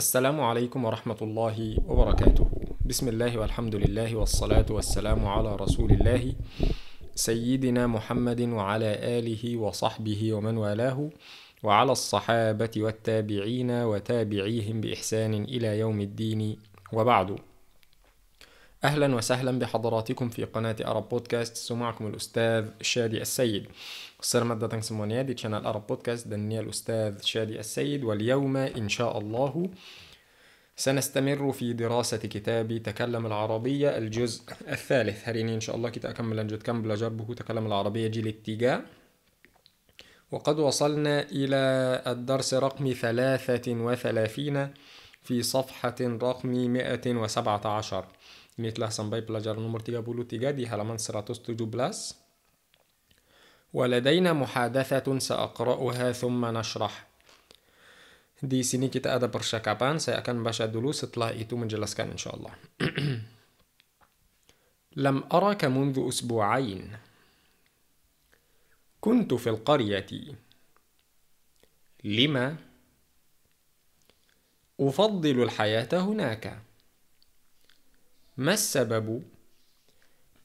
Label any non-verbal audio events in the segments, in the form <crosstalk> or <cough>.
السلام عليكم ورحمة الله وبركاته بسم الله والحمد لله والصلاة والسلام على رسول الله سيدنا محمد وعلى آله وصحبه ومن والاه وعلى الصحابة والتابعين وتابعيهم بإحسان إلى يوم الدين وبعد أهلا وسهلا بحضراتكم في قناة أرب بودكاست ومعكم الأستاذ شادي السيد السلام مادة تنسمونيا دي قناة أرب بودكاست دنيا الأستاذ شادي السيد واليوم إن شاء الله سنستمر في دراسة كتاب تكلم العربية الجزء الثالث هريني إن شاء الله كتاب أكمل أنجد كم بلا جربه تكلم العربية جيل التجاه وقد وصلنا إلى الدرس رقم ثلاثة وثلاثين في صفحة رقم مئة وسبعة عشر ini telah sampai pelajaran nomor 33 di halaman 117 ولدينا محادثة سأقرأها ثم نشرح Di sini kita ada percakapan, saya akan baca dulu setelah itu menjelaskan insyaallah. لم أرك منذ أسبوعين. كنت في القرية. لما؟ أفضل الحياة هناك. ما السبب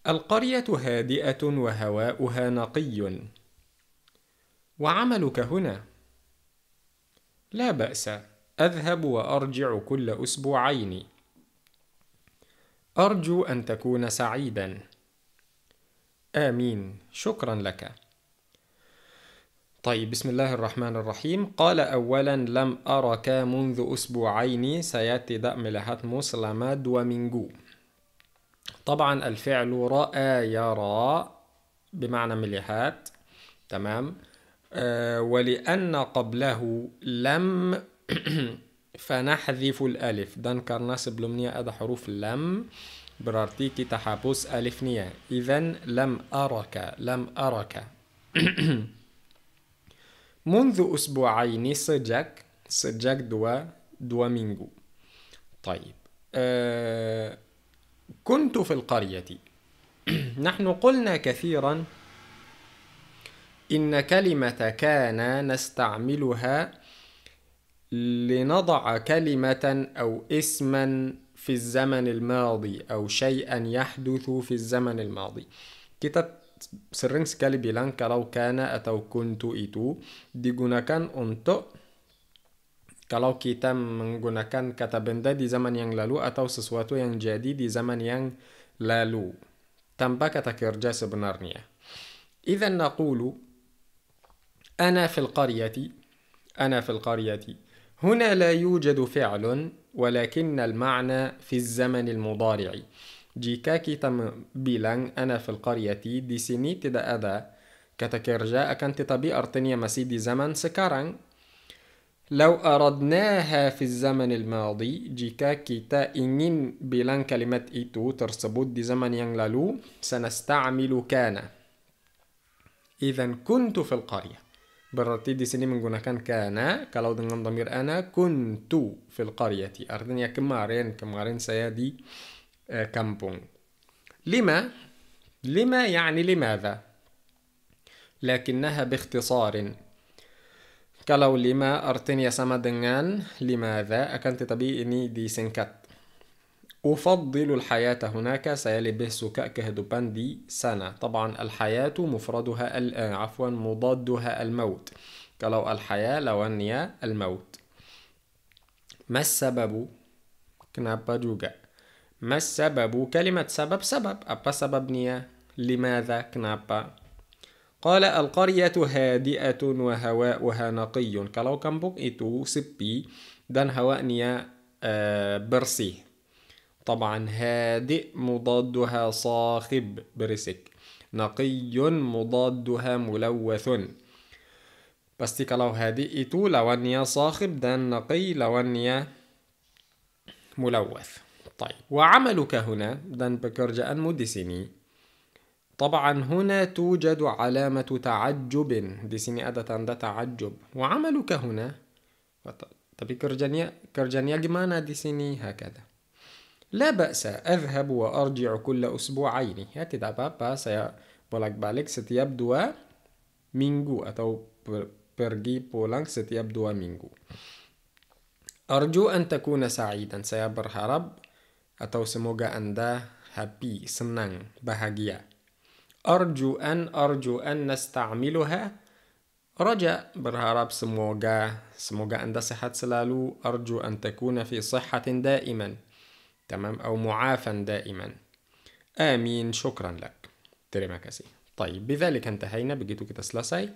القريه هادئه وهواؤها نقي وعملك هنا لا باس اذهب وارجع كل اسبوعين ارجو ان تكون سعيدا امين شكرا لك طيب بسم الله الرحمن الرحيم قال أولا لم أرك منذ أسبوعين سياتي دام ملهات مسلمة دوامينجو طبعا الفعل رأى يرى بمعنى مليحات تمام آه ولأن قبله لم <clears throat> فنحذف الألف دان كرناسب لمنية هذا حروف لم برارتيكي تحابوس ألف نية إذا لم أرك لم أرك <clears throat> منذ أسبوعين سجك سجاك دوا دوامينجو طيب أه كنت في القرية <clears throat> نحن قلنا كثيرا إن كلمة كان نستعملها لنضع كلمة أو اسما في الزمن الماضي أو شيئا يحدث في الزمن الماضي كتاب سرنس كالي بلانكا لو كان أتو كنت إتو دي جونكان أنتو Kalau kita menggunakan kata benda di zaman yang lalu atau sesuatu yang jadi di zaman yang lalu tanpa kata kerja sebenarnya. إذا naqulu ana fil qaryati ana fil qaryati هنا لا يوجد فعل ولكن المعنى في الزمن المضارع جيكا kita bilang ana fil qaryati di sini tidak ada kata kerja akan tetapi artinya masih di zaman sekarang لو أردناها في الزمن الماضي جيكا كيتا إنين بلان كلمة إيتو ترسبوت دي زمن ينلالو سنستعمل كان إذا كنت في القرية بررتي دي سنين من جونا كان كان كلو دنغن ضمير أنا كنت في القرية يا كمارين كمارين سيادي آه، كامبون لما لما يعني لماذا لكنها باختصار Kalau lima artinya sama dengan لماذا akan tetapi ini disingkat. أفضل الحياة هناك saya lebih suka kehidupan di sana. طبعا الحياة مفردها عفوا مضادها الموت. Kalau الحياة lawannya الموت. ما السبب؟ kenapa juga? ما السبب؟ كلمة سبب سبب. apa sebabnya? لماذا? kenapa? قال القرية هادئة وهواؤها نقي كلو كامبوك إتو سبي دان هواء نيا برسي طبعا هادئ مضادها صاخب برسك نقي مضادها ملوث بس كلو هادئ إتو لو نيا صاخب دان نقي لو نيا ملوث طيب وعملك هنا دان بكرجا مدسني طبعا هنا توجد علامة تعجب di sini ada tanda تعجب وعملك هنا tapi kerjanya kerjanya gimana di sini هكذا لا بأس أذهب وأرجع كل أسبوعين ya tidak apa-apa saya bolak-balik setiap dua minggu atau per, pergi pulang setiap dua minggu أرجو أن تكون سعيدا saya berharap atau semoga anda happy senang bahagia أرجو أن أرجو أن نستعملها رجاء berharap سموغا سموغا عند صحة سلالو أرجو أن تكون في صحة دائما تمام أو معافا دائما آمين شكرا لك تريما kasih طيب بذلك انتهينا بجيتو كتسلسي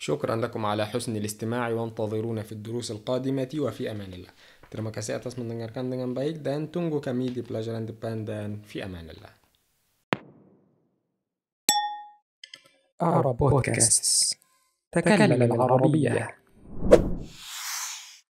شكرا لكم على حسن الاستماع وانتظرونا في الدروس القادمة وفي أمان الله Terima kasih دنجر كان دنجر بايك دان tunggu كميدي بلاجران دبان دان في أمان الله أعرب بودكاست تكلم العربية